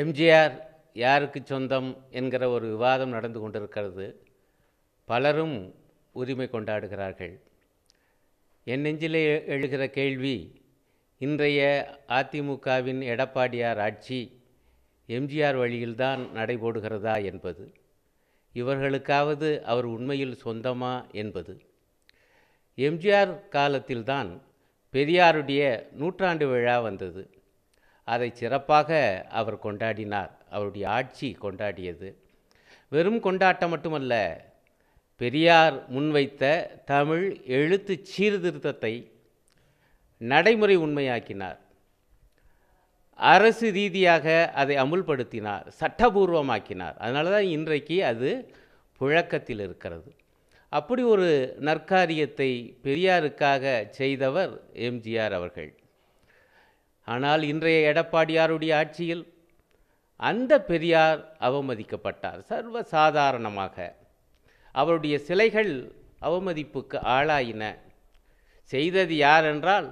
எம்ஜிஆர் யாருக்கு சொந்தம் என்கிற ஒரு விவாதம் நடந்து கொண்டிருக்கிறது பலரும் உரிமை கொண்டாடுகிறார்கள் என் நெஞ்சிலே எழுகிற கேள்வி இன்றைய அதிமுகவின் எடப்பாடியார் ஆட்சி எம்ஜிஆர் வழியில்தான் நடைபோடுகிறதா என்பது இவர்களுக்காவது அவர் உண்மையில் சொந்தமா என்பது எம்ஜிஆர் காலத்தில்தான் பெரியாருடைய நூற்றாண்டு விழா வந்தது அதை சிறப்பாக அவர் கொண்டாடினார் அவருடைய ஆட்சி கொண்டாடியது வெறும் கொண்டாட்டம் மட்டுமல்ல பெரியார் முன்வைத்த தமிழ் எழுத்து சீர்திருத்தத்தை நடைமுறை உண்மையாக்கினார் அரசு ரீதியாக அதை அமுல்படுத்தினார் சட்டபூர்வமாக்கினார் அதனால தான் இன்றைக்கு அது புழக்கத்தில் இருக்கிறது அப்படி ஒரு நற்காரியத்தை பெரியாருக்காக செய்தவர் எம்ஜிஆர் அவர்கள் ஆனால் இன்றைய எடப்பாடியாருடைய ஆட்சியில் அந்த பெரியார் அவமதிக்கப்பட்டார் சர்வசாதாரணமாக அவருடைய சிலைகள் அவமதிப்புக்கு ஆளாயின செய்தது யார் என்றால்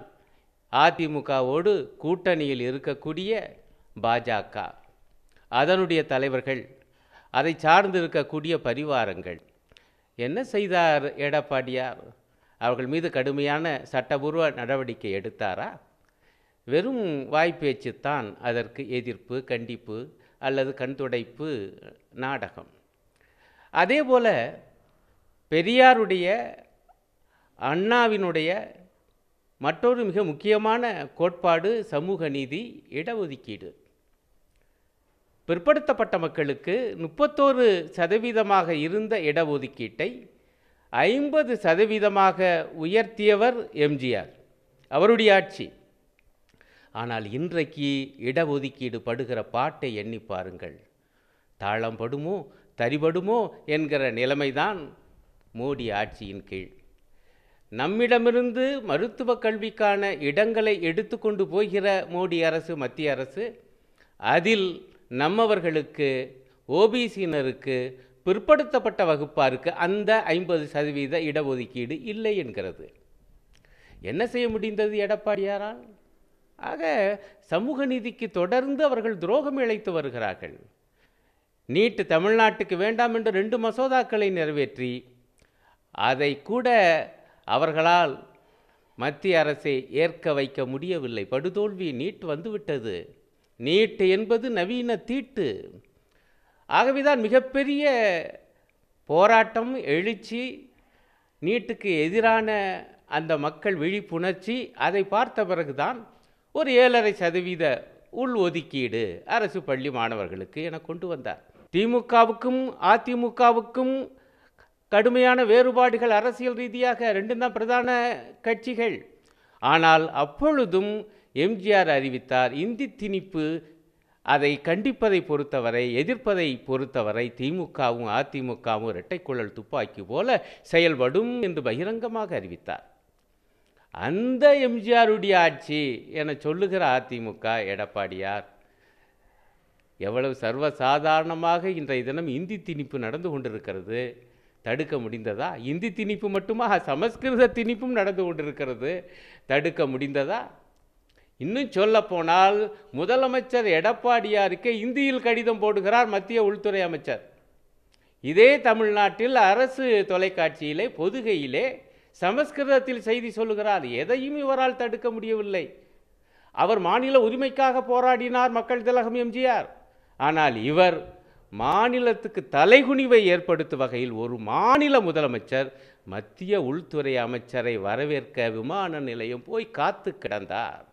அதிமுகவோடு கூட்டணியில் இருக்கக்கூடிய பாஜக அதனுடைய தலைவர்கள் அதை சார்ந்திருக்கக்கூடிய பரிவாரங்கள் என்ன செய்தார் எடப்பாடியார் அவர்கள் மீது கடுமையான சட்டபூர்வ நடவடிக்கை எடுத்தாரா வெறும் வாய்ப்பேச்சு தான் அதற்கு எதிர்ப்பு கண்டிப்பு அல்லது கண்துடைப்பு நாடகம் அதே போல் பெரியாருடைய அண்ணாவினுடைய மற்றொரு மிக முக்கியமான கோட்பாடு சமூக நீதி இடஒதுக்கீடு பிற்படுத்தப்பட்ட மக்களுக்கு முப்பத்தோரு சதவீதமாக இருந்த இடஒதுக்கீட்டை ஐம்பது சதவீதமாக உயர்த்தியவர் எம்ஜிஆர் அவருடைய ஆட்சி ஆனால் இன்றைக்கு இடஒதுக்கீடு படுகிற பாட்டை எண்ணி பாருங்கள் தாளம் படுமோ தரிபடுமோ என்கிற நிலைமைதான் மோடி ஆட்சியின் கீழ் நம்மிடமிருந்து மருத்துவ கல்விக்கான இடங்களை எடுத்துக்கொண்டு போகிற மோடி அரசு மத்திய அரசு அதில் நம்மவர்களுக்கு ஓபிசியினருக்கு பிற்படுத்தப்பட்ட வகுப்பாருக்கு அந்த ஐம்பது சதவீத இடஒதுக்கீடு இல்லை என்கிறது என்ன செய்ய முடிந்தது எடப்பாடியாரால் ஆக சமூக நீதிக்கு தொடர்ந்து அவர்கள் துரோகம் இழைத்து வருகிறார்கள் நீட்டு தமிழ்நாட்டுக்கு வேண்டாம் என்று ரெண்டு மசோதாக்களை நிறைவேற்றி அதை கூட அவர்களால் மத்திய அரசை ஏற்க வைக்க முடியவில்லை படுதோல்வி நீட் வந்துவிட்டது நீட்டு என்பது நவீன தீட்டு ஆகவேதான் மிகப்பெரிய போராட்டம் எழுச்சி நீட்டுக்கு எதிரான அந்த மக்கள் விழிப்புணர்ச்சி அதை பார்த்த பிறகுதான் ஒரு ஏழரை சதவீத உள் ஒதுக்கீடு அரசு பள்ளி மாணவர்களுக்கு என கொண்டு வந்தார் திமுகவுக்கும் அதிமுகவுக்கும் கடுமையான வேறுபாடுகள் அரசியல் ரீதியாக ரெண்டும் தான் பிரதான கட்சிகள் ஆனால் அப்பொழுதும் எம்ஜிஆர் அறிவித்தார் இந்தி திணிப்பு அதை கண்டிப்பதை பொறுத்தவரை எதிர்ப்பதை பொறுத்தவரை திமுகவும் அதிமுகவும் இரட்டைக்குழல் துப்பாக்கி போல செயல்படும் என்று பகிரங்கமாக அறிவித்தார் அந்த எம்ஜிஆருடைய ஆட்சி என சொல்லுகிற அதிமுக எடப்பாடியார் எவ்வளவு சர்வசாதாரணமாக இன்றைய தினம் இந்தி திணிப்பு நடந்து கொண்டிருக்கிறது தடுக்க முடிந்ததா இந்தி திணிப்பு மட்டுமா சமஸ்கிருத திணிப்பும் நடந்து கொண்டிருக்கிறது தடுக்க முடிந்ததா இன்னும் போனால் முதலமைச்சர் எடப்பாடியாருக்கு இந்தியில் கடிதம் போடுகிறார் மத்திய உள்துறை அமைச்சர் இதே தமிழ்நாட்டில் அரசு தொலைக்காட்சியிலே பொதுகையிலே சமஸ்கிருதத்தில் செய்தி சொல்லுகிறார் எதையும் இவரால் தடுக்க முடியவில்லை அவர் மாநில உரிமைக்காக போராடினார் மக்கள் திலகம் எம்ஜிஆர் ஆனால் இவர் மாநிலத்துக்கு தலைகுனிவை ஏற்படுத்தும் வகையில் ஒரு மாநில முதலமைச்சர் மத்திய உள்துறை அமைச்சரை வரவேற்க விமான நிலையம் போய் காத்து கிடந்தார்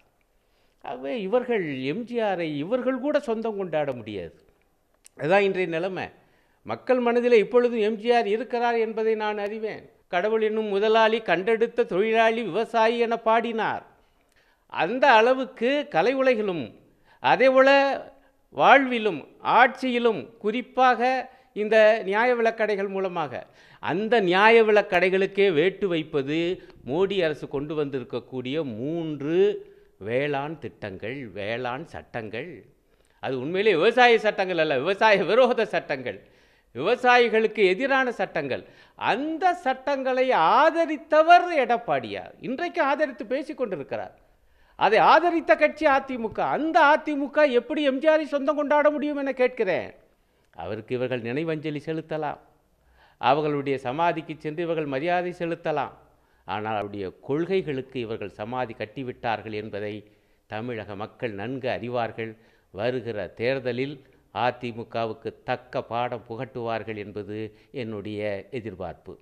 ஆகவே இவர்கள் எம்ஜிஆரை இவர்கள் கூட சொந்தம் கொண்டாட முடியாது அதுதான் இன்றைய நிலைமை மக்கள் மனதில் இப்பொழுதும் எம்ஜிஆர் இருக்கிறார் என்பதை நான் அறிவேன் கடவுள் என்னும் முதலாளி கண்டெடுத்த தொழிலாளி விவசாயி என பாடினார் அந்த அளவுக்கு கலை உலகிலும் அதேபோல வாழ்விலும் ஆட்சியிலும் குறிப்பாக இந்த நியாய விலக்கடைகள் மூலமாக அந்த நியாய விலக்கடைகளுக்கே வேட்டு வைப்பது மோடி அரசு கொண்டு வந்திருக்கக்கூடிய மூன்று வேளாண் திட்டங்கள் வேளாண் சட்டங்கள் அது உண்மையிலே விவசாய சட்டங்கள் அல்ல விவசாய விரோத சட்டங்கள் விவசாயிகளுக்கு எதிரான சட்டங்கள் அந்த சட்டங்களை ஆதரித்தவர் எடப்பாடியார் இன்றைக்கு ஆதரித்து பேசிக்கொண்டிருக்கிறார் அதை ஆதரித்த கட்சி அதிமுக அந்த அதிமுக எப்படி எம்ஜிஆரை சொந்தம் கொண்டாட முடியும் என கேட்கிறேன் அவருக்கு இவர்கள் நினைவஞ்சலி செலுத்தலாம் அவர்களுடைய சமாதிக்கு சென்று இவர்கள் மரியாதை செலுத்தலாம் ஆனால் அவருடைய கொள்கைகளுக்கு இவர்கள் சமாதி கட்டிவிட்டார்கள் என்பதை தமிழக மக்கள் நன்கு அறிவார்கள் வருகிற தேர்தலில் அதிமுகவுக்கு தக்க பாடம் புகட்டுவார்கள் என்பது என்னுடைய எதிர்பார்ப்பு